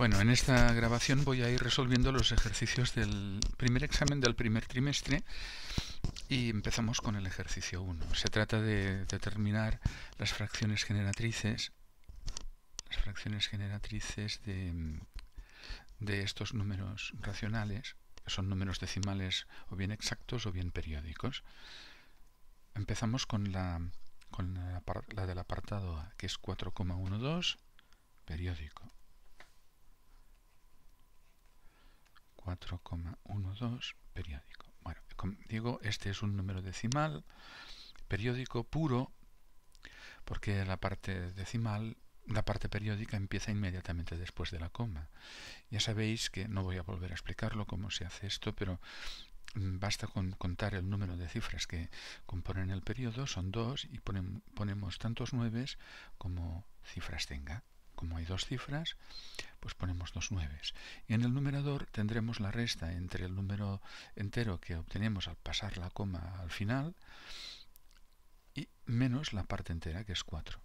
Bueno, en esta grabación voy a ir resolviendo los ejercicios del primer examen del primer trimestre y empezamos con el ejercicio 1. Se trata de determinar las fracciones generatrices, las fracciones generatrices de, estos números racionales, que son números decimales o bien exactos o bien periódicos. Empezamos con la, con la del apartado A, que es 4,12, periódico. 4,12 periódico. Bueno, como digo, este es un número decimal, periódico puro, porque la parte decimal, la parte periódica empieza inmediatamente después de la coma. Ya sabéis que no voy a volver a explicarlo cómo se hace esto, pero mm, basta con contar el número de cifras que componen el periodo, son dos, y ponemos tantos nueves como cifras tenga como hay dos cifras, pues ponemos dos nueves. Y en el numerador tendremos la resta entre el número entero que obtenemos al pasar la coma al final y menos la parte entera, que es 4.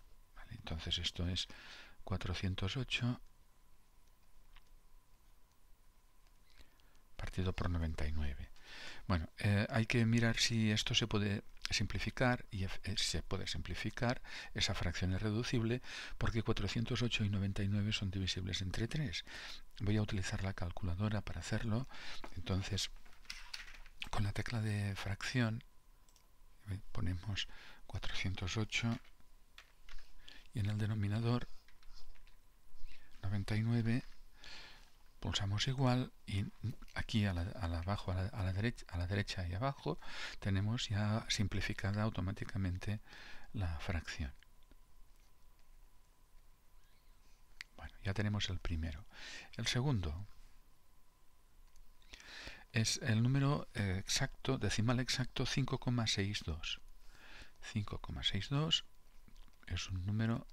Entonces esto es 408 partido por 99. Bueno, eh, hay que mirar si esto se puede simplificar y eh, si se puede simplificar, esa fracción es reducible porque 408 y 99 son divisibles entre 3. Voy a utilizar la calculadora para hacerlo. Entonces, con la tecla de fracción eh, ponemos 408 y en el denominador 99 pulsamos igual y aquí a la, abajo, derecha, a la derecha y abajo tenemos ya simplificada automáticamente la fracción. Bueno, ya tenemos el primero. El segundo es el número exacto, decimal exacto 5,62. 5,62 es un número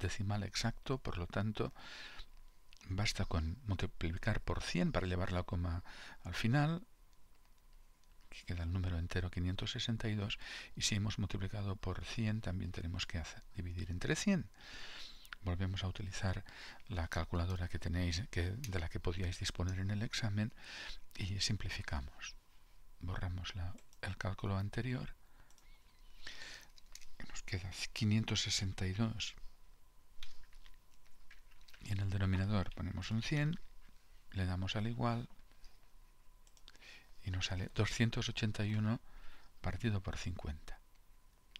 decimal exacto, por lo tanto Basta con multiplicar por 100 para llevar la coma al final, que queda el número entero 562, y si hemos multiplicado por 100 también tenemos que hacer, dividir entre 100. Volvemos a utilizar la calculadora que tenéis, que, de la que podíais disponer en el examen, y simplificamos. Borramos el cálculo anterior. Nos queda 562 y en el denominador ponemos un 100, le damos al igual y nos sale 281 partido por 50.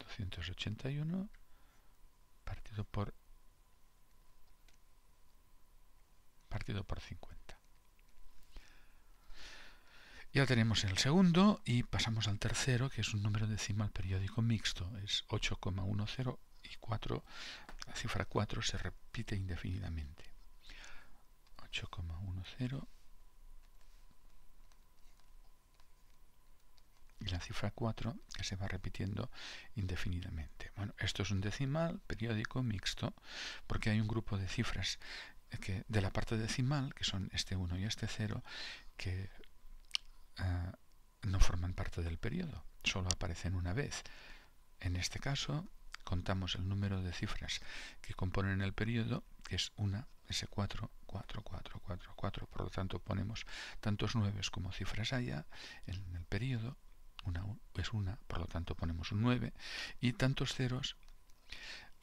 281 partido por partido por 50. Ya tenemos el segundo y pasamos al tercero, que es un número decimal periódico mixto, es 8,10 y 4 la cifra 4 se repite indefinidamente. 8,10 y la cifra 4 que se va repitiendo indefinidamente. Bueno, esto es un decimal periódico mixto porque hay un grupo de cifras que, de la parte decimal, que son este 1 y este 0, que eh, no forman parte del periodo, solo aparecen una vez. En este caso, contamos el número de cifras que componen el periodo, que es una, S4, 4, 4, 4, 4. Por lo tanto, ponemos tantos 9 como cifras haya en el periodo. Una es una, por lo tanto ponemos un 9 y tantos ceros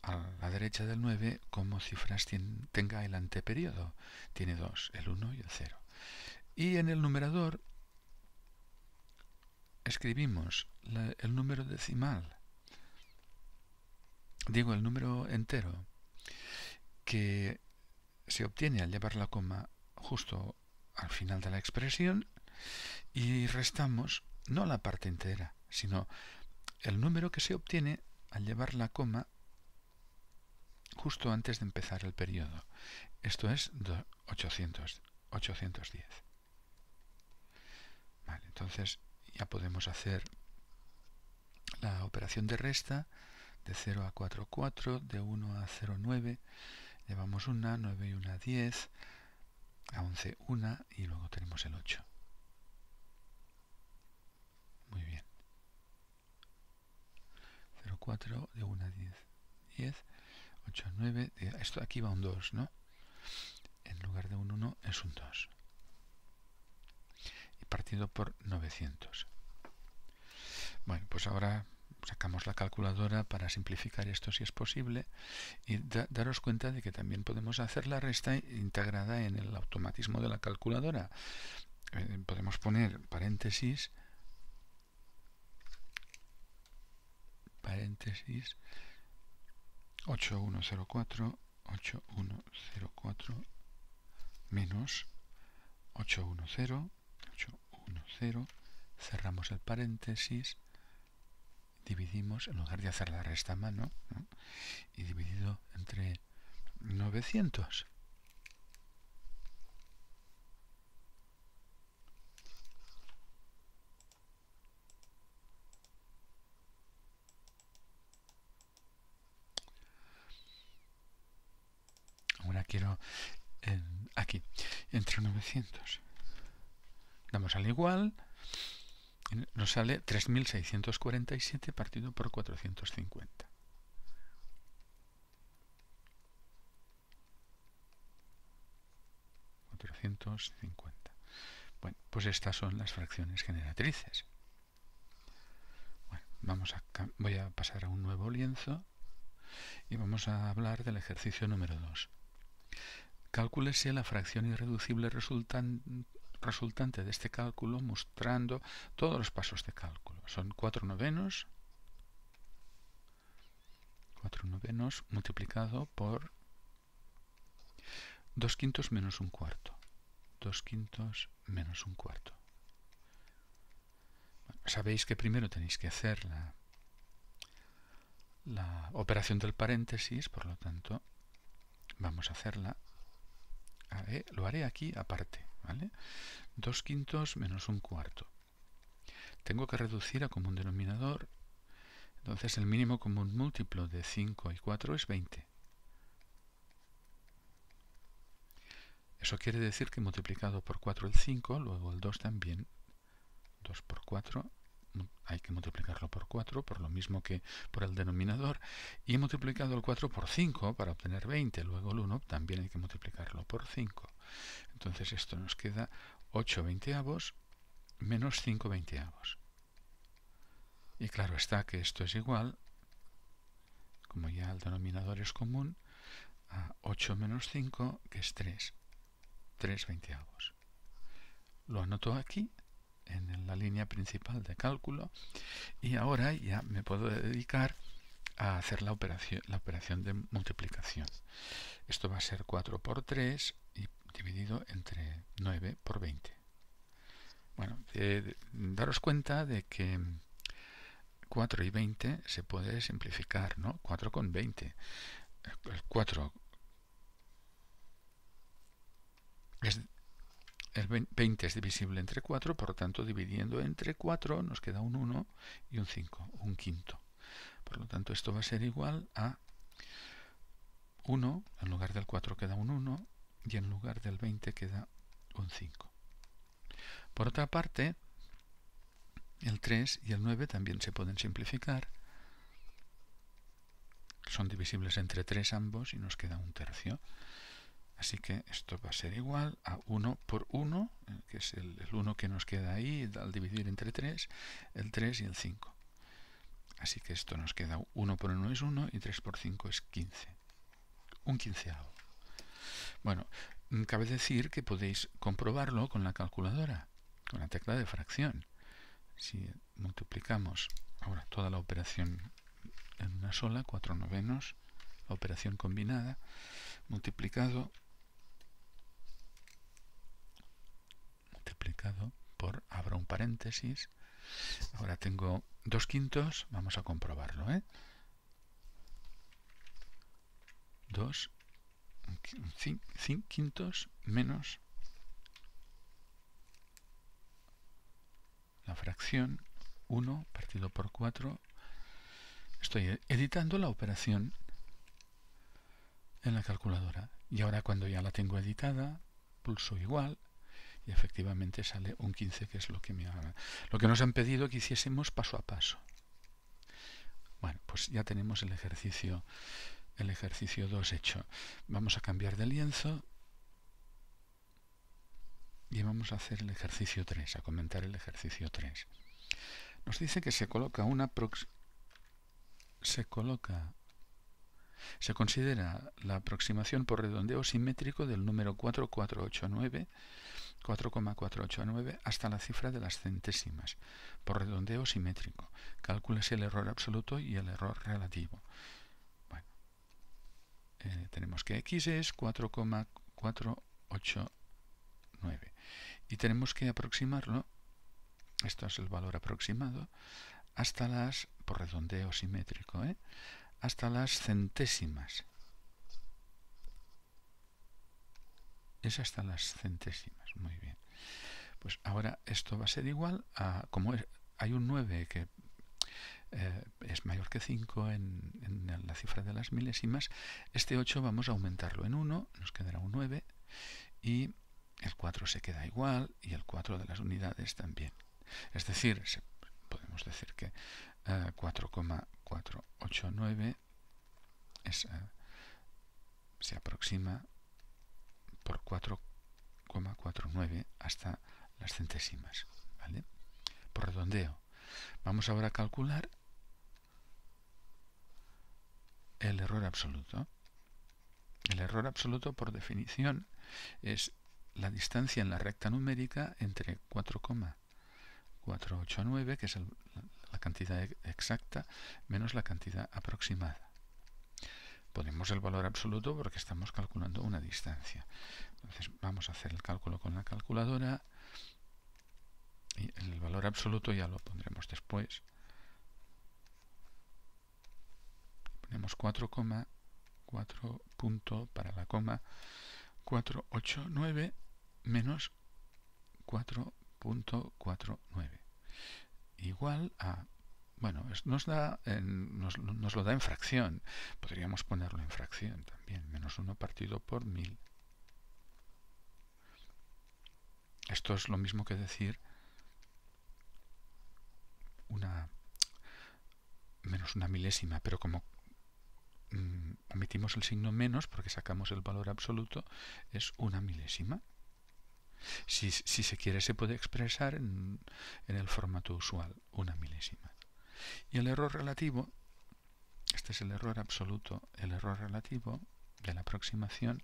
a la derecha del 9 como cifras tenga el anteperiodo. Tiene 2, el 1 y el 0. Y en el numerador escribimos el número decimal digo el número entero que se obtiene al llevar la coma justo al final de la expresión y restamos no la parte entera, sino el número que se obtiene al llevar la coma justo antes de empezar el periodo. Esto es 800, 810. entonces ya podemos hacer la operación de resta de 0 a 4, 4, de 1 a 0, 9, llevamos una, 9 y una, 10, a 11, 1 y luego tenemos el 8. Muy bien. 0, 4, de 1 a 10, 10, 8 9, de, esto aquí va un 2, ¿no? En lugar de un 1 es un 2. Y partido por 900. Bueno, pues ahora sacamos la calculadora para simplificar esto si es posible y daros cuenta de que también podemos hacer la resta integrada en el automatismo de la calculadora. Eh, podemos poner paréntesis, paréntesis 8104, 8104 menos 810, 810, cerramos el paréntesis dividimos, en lugar de hacer la resta a mano, y dividido entre 900. Ahora quiero aquí, entre 900. Damos al igual nos sale 3.647 partido por 450. Bueno, pues estas son las fracciones generatrices. Bueno, vamos a, voy a pasar a un nuevo lienzo y vamos a hablar del ejercicio número 2. si la fracción irreducible resultante resultante de este cálculo mostrando todos los pasos de cálculo. Son cuatro novenos, 4 novenos multiplicado por dos quintos menos un cuarto. dos quintos menos un cuarto. sabéis que primero tenéis que hacer la, operación del paréntesis, por lo tanto, vamos a hacerla. lo haré aquí aparte. ¿vale? 2 quintos menos un cuarto. Tengo que reducir a común denominador. Entonces el mínimo común múltiplo de 5 y 4 es 20. Eso quiere decir que multiplicado por 4 el 5, luego el 2 también. 2 por 4 hay que multiplicarlo por 4, por lo mismo que por el denominador, y he multiplicado el 4 por 5 para obtener 20, luego el 1 también hay que multiplicarlo por 5. Entonces esto nos queda 8 veinteavos menos 5 veinteavos. Y claro está que esto es igual, como ya el denominador es común, a 8 menos 5, que es 3, 3 veinteavos. Lo anoto aquí en la línea principal de cálculo y ahora ya me puedo dedicar a hacer la operación, la operación de multiplicación. Esto va a ser 4 por 3 y dividido entre 9 por 20. Bueno, eh, daros cuenta de que 4 y 20 se puede simplificar, ¿no? 4 con 20. El 4 es el 20 es divisible entre 4, por lo tanto, dividiendo entre 4 nos queda un 1 y un 5, un quinto. Por lo tanto, esto va a ser igual a 1, en lugar del 4 queda un 1 y en lugar del 20 queda un 5. Por otra parte, el 3 y el 9 también se pueden simplificar. Son divisibles entre 3 ambos y nos queda un tercio. Así que esto va a ser igual a 1 por 1, eh, que es el, 1 que nos queda ahí al dividir entre 3, el 3 y el 5. Así que esto nos queda 1 por 1 es 1 y 3 por 5 es 15. Un quinceado. Bueno, mm, cabe decir que podéis comprobarlo con la calculadora, con la tecla de fracción. Si multiplicamos ahora toda la operación en una sola, 4 novenos, la operación combinada, multiplicado por, abro un paréntesis, ahora tengo dos quintos, vamos a comprobarlo, ¿eh? 2 quintos menos la fracción 1 partido por 4. Estoy editando la operación en la calculadora. Y ahora cuando ya la tengo editada, pulso igual, y efectivamente sale un 15 que es lo que, me ha, lo que nos han pedido que hiciésemos paso a paso. Bueno, pues ya tenemos el ejercicio el ejercicio 2 hecho. Vamos a cambiar de lienzo y vamos a hacer el ejercicio 3, a comentar el ejercicio 3. Nos dice que se coloca una se coloca se considera la aproximación por redondeo simétrico del número 4489, 4,489 hasta la cifra de las centésimas, por redondeo simétrico. Calculas el error absoluto y el error relativo. Eh, tenemos que x es 4,489 y tenemos que aproximarlo, esto es el valor aproximado, hasta las, por redondeo simétrico, ¿eh? hasta las centésimas. Es hasta las centésimas, muy bien. Pues ahora esto va a ser igual a, como hay un 9 que eh, es mayor que 5 en, la cifra de las milésimas, este 8 vamos a aumentarlo en 1, nos quedará un 9, y el 4 se queda igual, y el 4 de las unidades también. Es decir, podemos decir que eh, 489 se aproxima por 4,49 hasta las centésimas, ¿vale? Por redondeo. Vamos ahora a calcular el error absoluto. El error absoluto, por definición, es la distancia en la recta numérica entre 4,489, que es el, la cantidad e-, exacta menos la cantidad aproximada. Ponemos el valor absoluto porque estamos calculando una distancia. Entonces vamos a hacer el cálculo con la calculadora. Y el valor absoluto ya lo pondremos después. Ponemos 4, punto para la coma 489 menos 4.49 igual a... Bueno, nos, nos, lo da en fracción. Podríamos ponerlo en fracción también. Menos 1 partido por 1000. Esto es lo mismo que decir una menos una milésima, pero como mm, omitimos el signo menos porque sacamos el valor absoluto, es una milésima. Si, se quiere, se puede expresar en, el formato usual, una milésima. Y el error relativo, este es el error absoluto, el error relativo de la aproximación,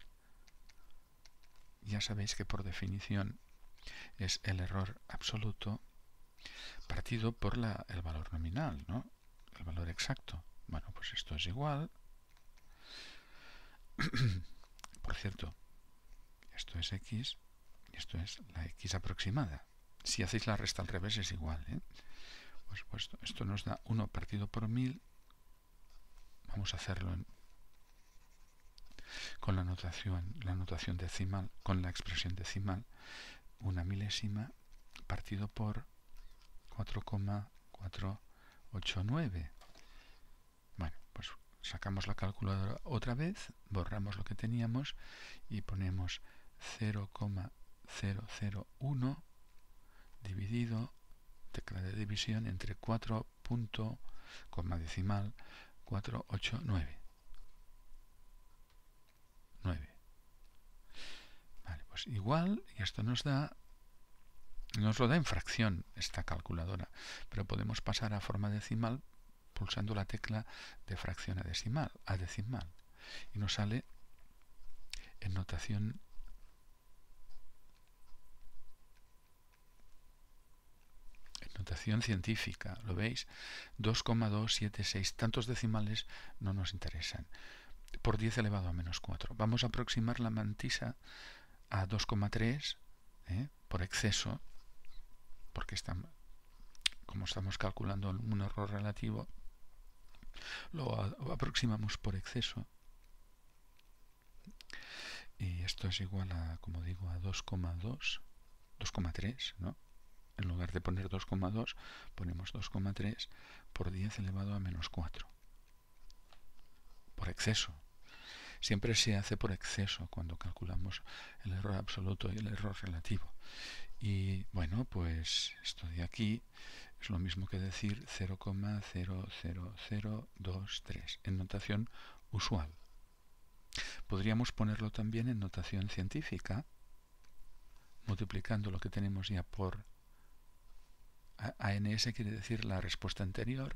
ya sabéis que por definición es el error absoluto partido por la, el valor nominal, ¿no? El valor exacto. Bueno, pues esto es igual. por cierto, esto es x esto es la x aproximada. Si hacéis la resta al revés es igual. ¿eh? Por supuesto, esto nos da 1 partido por 1000. Vamos a hacerlo con la notación, la notación decimal, con la expresión decimal. Una milésima partido por 4,489. Bueno, pues sacamos la calculadora otra vez, borramos lo que teníamos y ponemos 0,489. 001 dividido, tecla de división, entre 4 punto, coma decimal, 489. 9. Vale, pues igual, y esto nos da, nos lo da en fracción esta calculadora, pero podemos pasar a forma decimal pulsando la tecla de fracción a decimal, a decimal, y nos sale en notación notación científica, ¿lo veis? 2,276, tantos decimales no nos interesan. Por 10 elevado a menos 4. Vamos a aproximar la mantisa a 2,3 ¿eh? por exceso, porque como estamos calculando un error relativo, lo aproximamos por exceso. Y esto es igual a, como digo, a 2,2, 2,3, ¿no? en lugar de poner 2,2, ponemos 2,3 por 10 elevado a menos 4. Por exceso. Siempre se hace por exceso cuando calculamos el error absoluto y el error relativo. Y bueno, pues esto de aquí es lo mismo que decir 0,00023 en notación usual. Podríamos ponerlo también en notación científica, multiplicando lo que tenemos ya por ANS quiere decir la respuesta anterior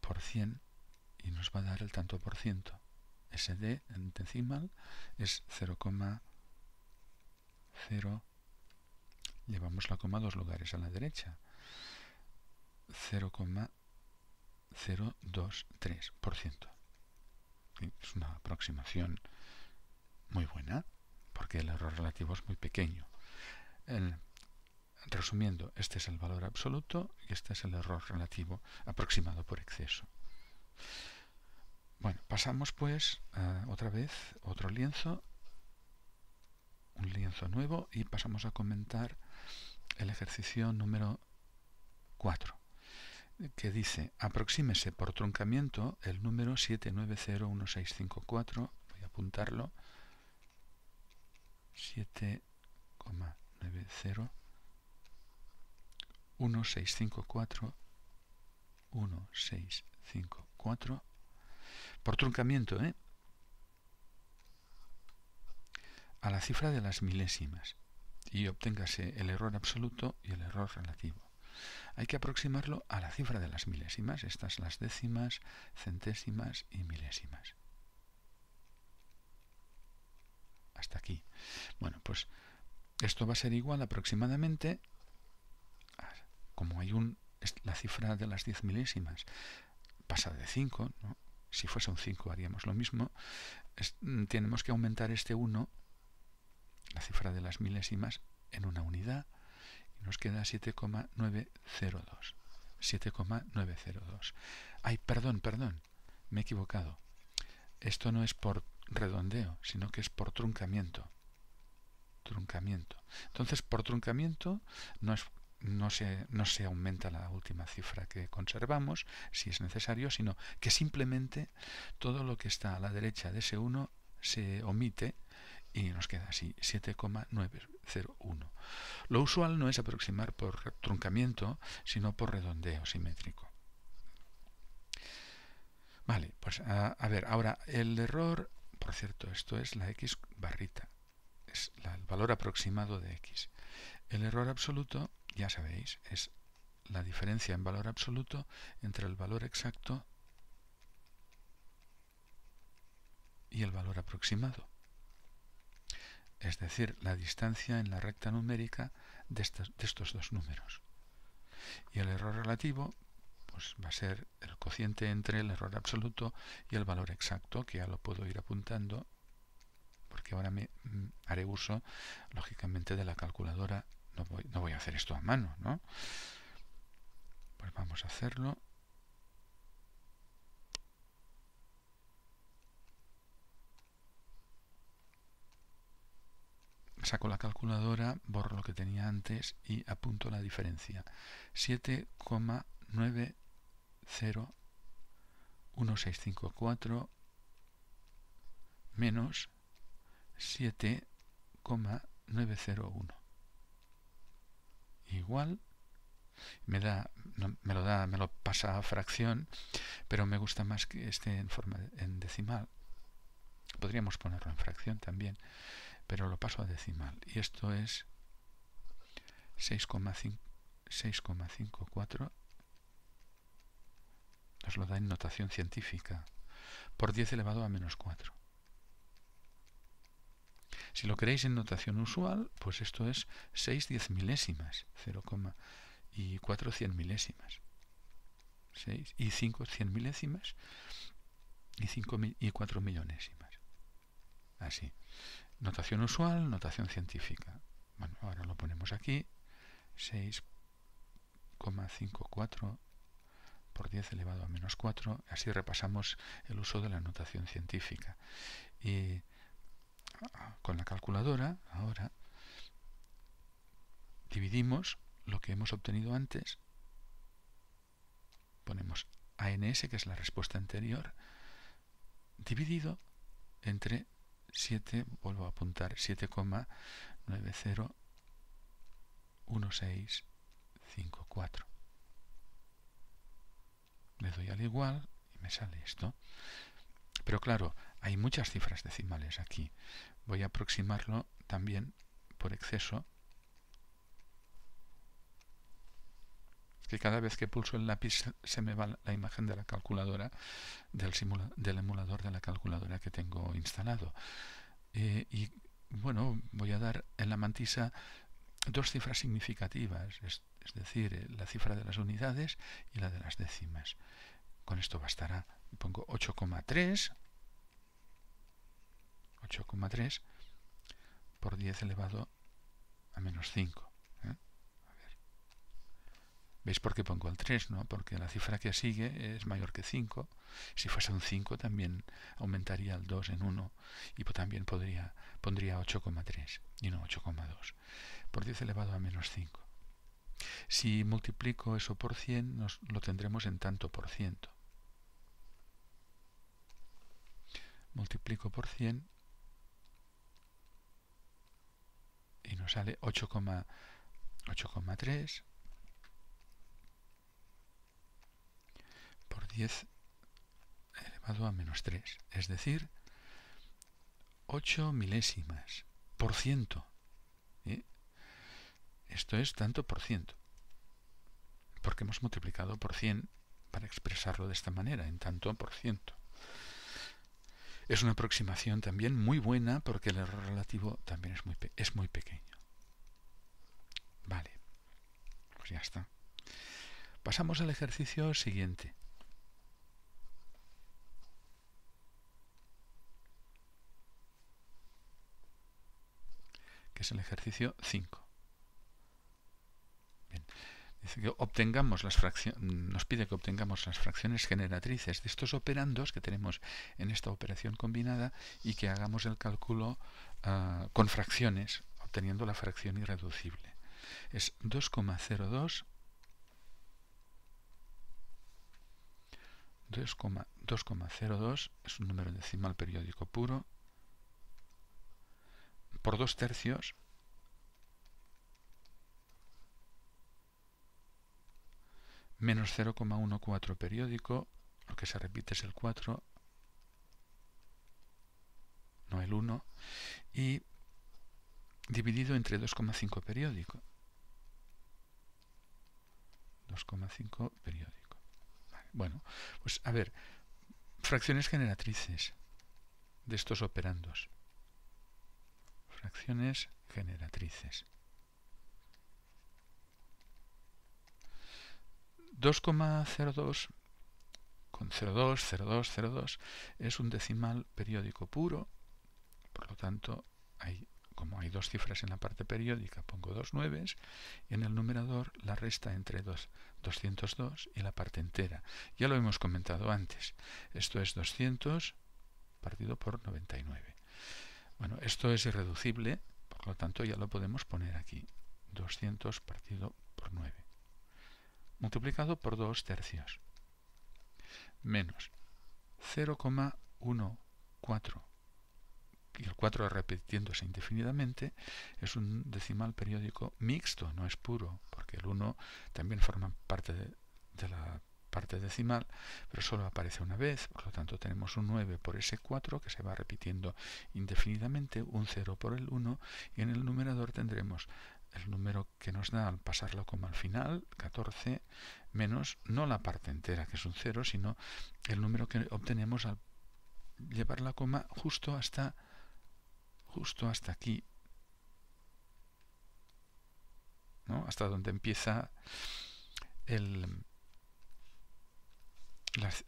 por 100 y nos va a dar el tanto por ciento. SD en decimal es 0,0. Llevamos la coma dos lugares a la derecha. 0,023%. Es una aproximación muy buena porque el error relativo es muy pequeño. El Resumiendo, este es el valor absoluto y este es el error relativo aproximado por exceso. Bueno, pasamos pues otra vez otro lienzo, un lienzo nuevo y pasamos a comentar el ejercicio número 4 que dice aproxímese por truncamiento el número 7901654, voy a apuntarlo, 7,90 5, 4, por truncamiento, ¿eh? a la cifra de las milésimas y obténgase el error absoluto y el error relativo. Hay que aproximarlo a la cifra de las milésimas, estas las décimas, centésimas y milésimas. Hasta aquí. Bueno, pues esto va a ser igual aproximadamente como hay un, la cifra de las diez milésimas pasa de 5, si fuese un 5 haríamos lo mismo, mm, tenemos que aumentar este 1, la cifra de las milésimas, en una unidad y nos queda 7,902. 7,902. Ay, perdón, perdón, me he equivocado. Esto no es por redondeo, sino que es por truncamiento. Truncamiento. Entonces, por truncamiento no es no se, no se aumenta la última cifra que conservamos, si es necesario, sino que simplemente todo lo que está a la derecha de ese 1 se omite y nos queda así 7,901. Lo usual no es aproximar por truncamiento, sino por redondeo simétrico. Vale, pues a, ver, ahora el error, por cierto, esto es la x barrita, es el valor aproximado de x. El error absoluto ya sabéis, es la diferencia en valor absoluto entre el valor exacto y el valor aproximado, es decir, la distancia en la recta numérica de estos, dos números. Y el error relativo pues va a ser el cociente entre el error absoluto y el valor exacto, que ya lo puedo ir apuntando, porque ahora me mm, haré uso, lógicamente, de la calculadora no voy, a hacer esto a mano, ¿no? Pues vamos a hacerlo. saco la calculadora, borro lo que tenía antes y apunto la diferencia. 7,901654 menos 7,901 igual me da me lo da me lo pasa a fracción pero me gusta más que esté en forma en decimal podríamos ponerlo en fracción también pero lo paso a decimal y esto es 6,54 nos lo da en notación científica por 10 elevado a menos 4 si lo queréis en notación usual, pues esto es 6 diez milésimas, 0, y 4 milésimas. 6 y 5 milésimas y, 5, y 4 millonésimas. Así. Notación usual, notación científica. Bueno, ahora lo ponemos aquí. 6,54 por 10 elevado a menos 4. Así repasamos el uso de la notación científica. Y con la calculadora, ahora, dividimos lo que hemos obtenido antes, ponemos ANS, que es la respuesta anterior, dividido entre 7, vuelvo a apuntar, 7,901654. Le doy al igual y me sale esto. Pero claro, hay muchas cifras decimales aquí. Voy a aproximarlo también por exceso. que cada vez que pulso el lápiz se me va la imagen de la calculadora, del, emulador de la calculadora que tengo instalado. Eh, y bueno, voy a dar en la mantisa dos cifras significativas, es, es decir, eh, la cifra de las unidades y la de las décimas. Con esto bastará. Pongo 8,3 8,3 por 10 elevado a menos 5. ¿eh? ¿Veis por qué pongo el 3? ¿no? Porque la cifra que sigue es mayor que 5. Si fuese un 5 también aumentaría el 2 en 1 y también podría, pondría 8,3 y no 8,2 por 10 elevado a menos 5. Si multiplico eso por 100, lo tendremos en tanto por ciento. Multiplico por 100 nos sale 8,3 por 10 elevado a menos 3, es decir, 8 milésimas por ciento. ¿eh? Esto es tanto por ciento, porque hemos multiplicado por 100 para expresarlo de esta manera, en tanto por ciento. Es una aproximación también muy buena porque el error relativo también es muy, es muy pequeño. Vale, pues ya está. Pasamos al ejercicio siguiente. Que es el ejercicio 5. Bien que obtengamos las nos pide que obtengamos las fracciones generatrices de estos operandos que tenemos en esta operación combinada y que hagamos el cálculo ah, con fracciones, obteniendo la fracción irreducible. Es 2,02 2,02 es un número decimal periódico puro por dos tercios menos 0,14 periódico, lo que se repite es el 4, no el 1, y dividido entre 2,5 periódico. 2,5 periódico. bueno, pues a ver, fracciones generatrices de estos operandos. Fracciones generatrices. 2,02 con 02, 02, 02 es un decimal periódico puro, por lo tanto, hay, como hay dos cifras en la parte periódica, pongo dos nueves, y en el numerador la resta entre 202 y la parte entera. Ya lo hemos comentado antes, esto es 200 partido por 99. Bueno, esto es irreducible, por lo tanto ya lo podemos poner aquí, 200 partido por 9 multiplicado por 2 tercios menos 0,14 y el 4 repitiéndose indefinidamente, es un decimal periódico mixto, no es puro, porque el 1 también forma parte de, de, la parte decimal, pero solo aparece una vez, por lo tanto tenemos un 9 por ese 4 que se va repitiendo indefinidamente, un 0 por el 1 y en el numerador tendremos el número que nos da al pasar la coma al final, 14, menos no la parte entera, que es un 0, sino el número que obtenemos al llevar la coma justo hasta justo hasta aquí. Hasta donde empieza el,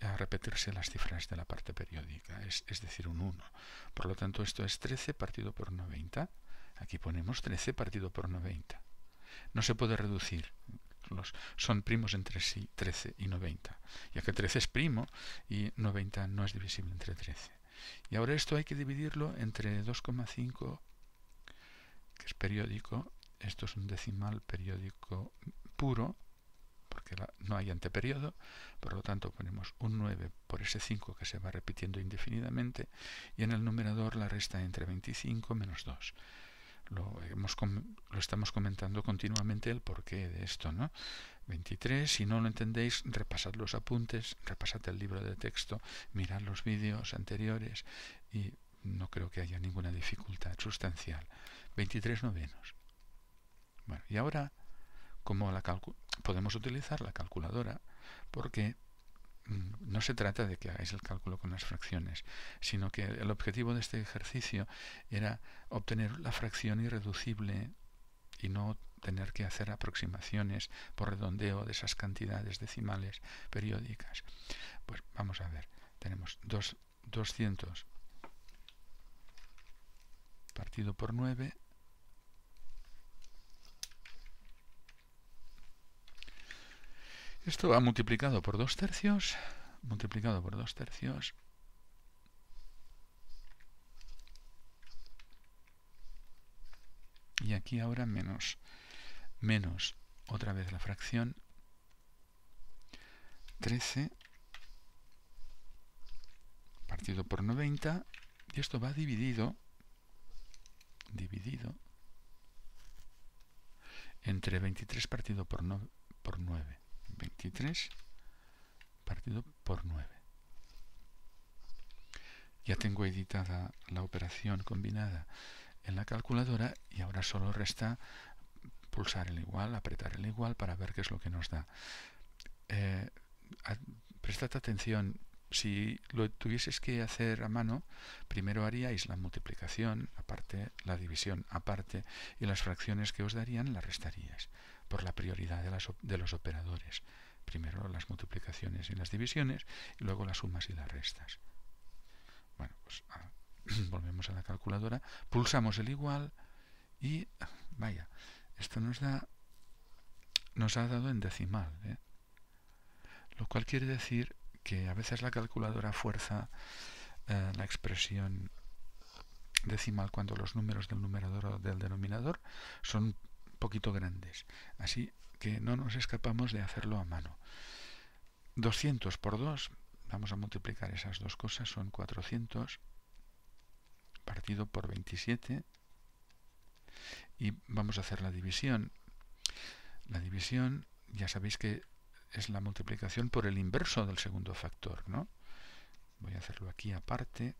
a repetirse las cifras de la parte periódica, es, es decir, un 1. Por lo tanto, esto es 13 partido por 90. Aquí ponemos 13 partido por 90. No se puede reducir. Los, son primos entre sí 13 y 90, ya que 13 es primo y 90 no es divisible entre 13. Y ahora esto hay que dividirlo entre 2,5, que es periódico, esto es un decimal periódico puro, porque no hay anteperiodo, por lo tanto ponemos un 9 por ese 5 que se va repitiendo indefinidamente, y en el numerador la resta entre 25 menos 2 lo, estamos comentando continuamente el porqué de esto, ¿no? 23, si no lo entendéis, repasad los apuntes, repasad el libro de texto, mirad los vídeos anteriores y no creo que haya ninguna dificultad sustancial. 23 novenos. Bueno, y ahora, ¿cómo la podemos utilizar la calculadora, porque no se trata de que hagáis el cálculo con las fracciones, sino que el objetivo de este ejercicio era obtener la fracción irreducible y no tener que hacer aproximaciones por redondeo de esas cantidades decimales periódicas. Pues vamos a ver, tenemos 200 partido por 9 Esto va multiplicado por 2 tercios, multiplicado por 2 tercios. Y aquí ahora menos, menos otra vez la fracción 13 partido por 90 y esto va dividido dividido entre 23 partido por, por 9. 23 partido por 9. Ya tengo editada la operación combinada en la calculadora y ahora solo resta pulsar el igual, apretar el igual para ver qué es lo que nos da. Eh, prestad atención, si lo tuvieses que hacer a mano, primero haríais la multiplicación aparte, la división aparte y las fracciones que os darían las restaríais por la prioridad de, los operadores. Primero las multiplicaciones y las divisiones, y luego las sumas y las restas. Bueno, pues, ah, volvemos a la calculadora, pulsamos el igual y, vaya, esto nos da, nos ha dado en decimal, ¿eh? lo cual quiere decir que a veces la calculadora fuerza eh, la expresión decimal cuando los números del numerador o del denominador son poquito grandes, así que no nos escapamos de hacerlo a mano. 200 por 2, vamos a multiplicar esas dos cosas, son 400 partido por 27 y vamos a hacer la división. La división, ya sabéis que es la multiplicación por el inverso del segundo factor, ¿no? Voy a hacerlo aquí aparte.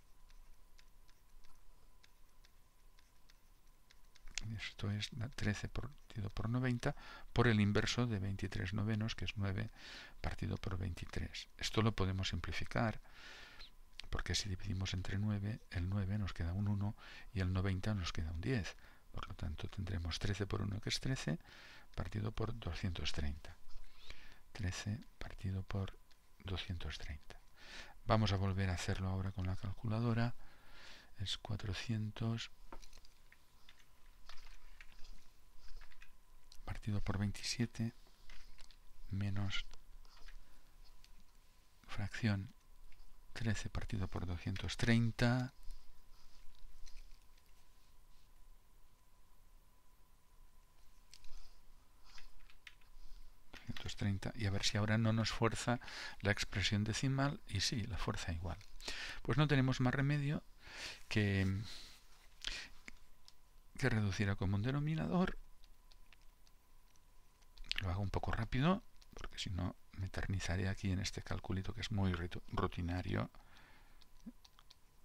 esto es 13 partido por 90, por el inverso de 23 novenos, que es 9 partido por 23. Esto lo podemos simplificar, porque si dividimos entre 9, el 9 nos queda un 1 y el 90 nos queda un 10. Por lo tanto, tendremos 13 por 1, que es 13, partido por 230. 13 partido por 230. Vamos a volver a hacerlo ahora con la calculadora. Es 400 partido por 27 menos fracción 13 partido por 230 230 y a ver si ahora no nos fuerza la expresión decimal y sí, la fuerza igual. Pues no tenemos más remedio que, que reducir a común denominador lo hago un poco rápido, porque si no me eternizaré aquí en este calculito que es muy rutinario.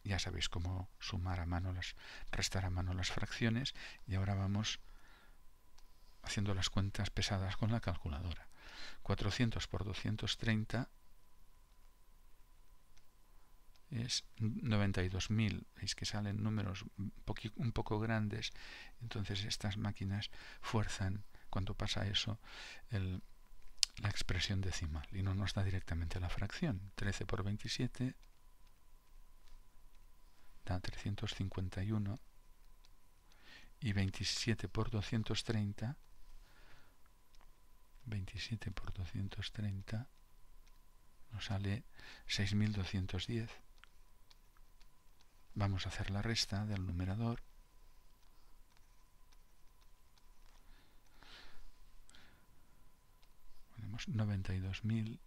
Ya sabéis cómo sumar a mano las, restar a mano las fracciones. Y ahora vamos haciendo las cuentas pesadas con la calculadora. 400 por 230 es 92.000. Veis que salen números un poco grandes. Entonces estas máquinas fuerzan cuando pasa eso, la expresión decimal y no nos da directamente la fracción. 13 por 27 da 351 y 27 por 230 27 por 230 nos sale 6210 vamos a hacer la resta del numerador dos 92.000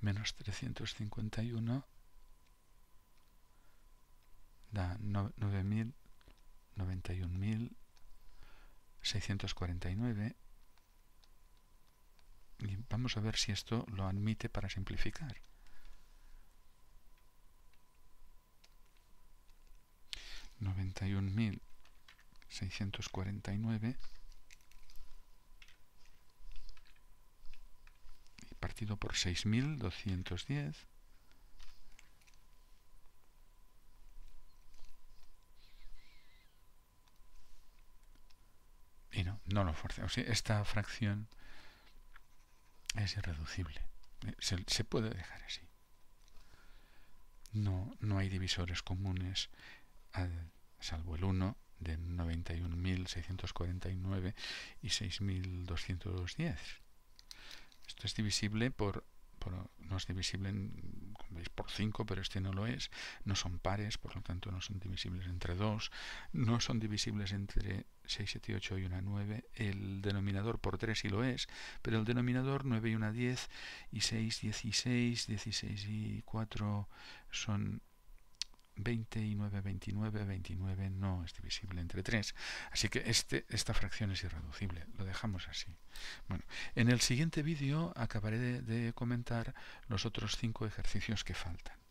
menos 351 da mil noventa y vamos a ver si esto lo admite para simplificar. noventa y mil seiscientos cuarenta y nueve partido por 6.210 y no, no lo forcemos. Esta fracción es irreducible. Se, puede dejar así. No, no hay divisores comunes, salvo el 1 de 91.649 y 6.210. Esto es divisible por, no es divisible en, veis, por 5, pero este no lo es. No son pares, por lo tanto no son divisibles entre 2. No son divisibles entre 6, 7 8 y una 9. El denominador por 3 sí lo es, pero el denominador 9 y una 10 y 6, 16, 16 y 4 son 29, 29, 29 no es divisible entre 3. Así que este, esta fracción es irreducible. Lo dejamos así. Bueno, en el siguiente vídeo acabaré de, de comentar los otros 5 ejercicios que faltan.